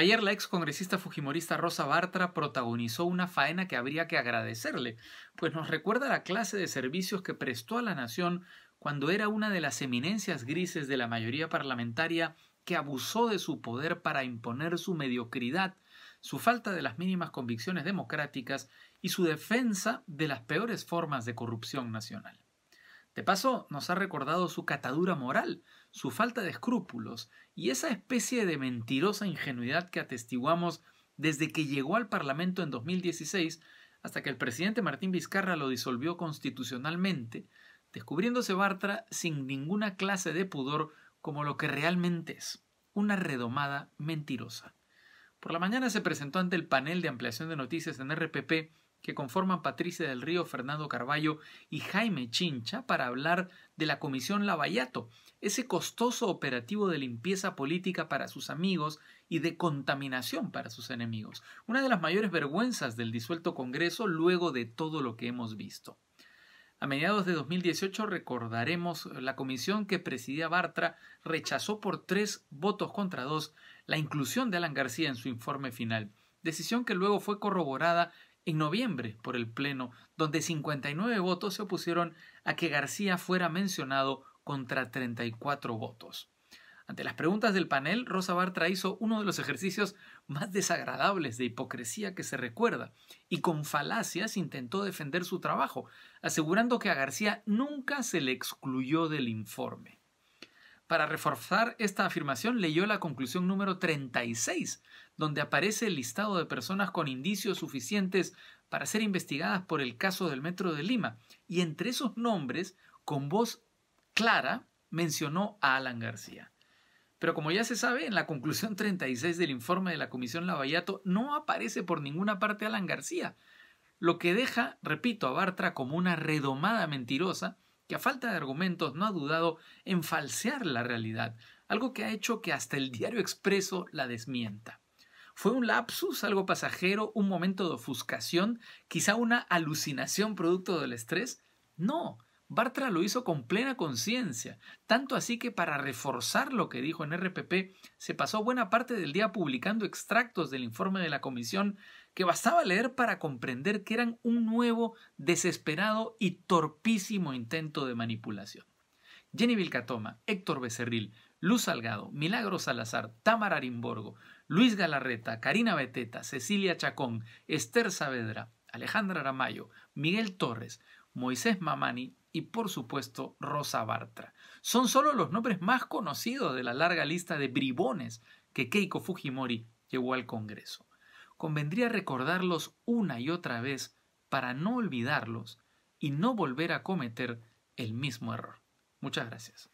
Ayer la excongresista fujimorista Rosa Bartra protagonizó una faena que habría que agradecerle, pues nos recuerda la clase de servicios que prestó a la nación cuando era una de las eminencias grises de la mayoría parlamentaria que abusó de su poder para imponer su mediocridad, su falta de las mínimas convicciones democráticas y su defensa de las peores formas de corrupción nacional. De paso, nos ha recordado su catadura moral, su falta de escrúpulos y esa especie de mentirosa ingenuidad que atestiguamos desde que llegó al Parlamento en 2016 hasta que el presidente Martín Vizcarra lo disolvió constitucionalmente, descubriéndose Bartra sin ninguna clase de pudor como lo que realmente es, una redomada mentirosa. Por la mañana se presentó ante el panel de ampliación de noticias en RPP que conforman Patricia del Río, Fernando Carballo y Jaime Chincha para hablar de la Comisión Lavallato, ese costoso operativo de limpieza política para sus amigos y de contaminación para sus enemigos, una de las mayores vergüenzas del disuelto Congreso luego de todo lo que hemos visto. A mediados de 2018 recordaremos la comisión que presidía Bartra rechazó por tres votos contra dos la inclusión de Alan García en su informe final, decisión que luego fue corroborada en noviembre por el Pleno, donde 59 votos se opusieron a que García fuera mencionado contra 34 votos. Ante las preguntas del panel, Rosa Bartra hizo uno de los ejercicios más desagradables de hipocresía que se recuerda y con falacias intentó defender su trabajo, asegurando que a García nunca se le excluyó del informe. Para reforzar esta afirmación leyó la conclusión número 36, donde aparece el listado de personas con indicios suficientes para ser investigadas por el caso del Metro de Lima, y entre esos nombres, con voz clara, mencionó a Alan García. Pero como ya se sabe, en la conclusión 36 del informe de la Comisión Lavallato no aparece por ninguna parte Alan García, lo que deja, repito, a Bartra como una redomada mentirosa, que a falta de argumentos no ha dudado en falsear la realidad, algo que ha hecho que hasta el diario expreso la desmienta. Fue un lapsus, algo pasajero, un momento de ofuscación, quizá una alucinación producto del estrés. No, Bartra lo hizo con plena conciencia, tanto así que para reforzar lo que dijo en RPP, se pasó buena parte del día publicando extractos del informe de la comisión que bastaba leer para comprender que eran un nuevo, desesperado y torpísimo intento de manipulación. Jenny Vilcatoma, Héctor Becerril, Luz Salgado, Milagro Salazar, Tamara Arimborgo, Luis Galarreta, Karina Beteta, Cecilia Chacón, Esther Saavedra, Alejandra Aramayo, Miguel Torres, Moisés Mamani y por supuesto Rosa Bartra. Son solo los nombres más conocidos de la larga lista de bribones que Keiko Fujimori llevó al Congreso. Convendría recordarlos una y otra vez para no olvidarlos y no volver a cometer el mismo error. Muchas gracias.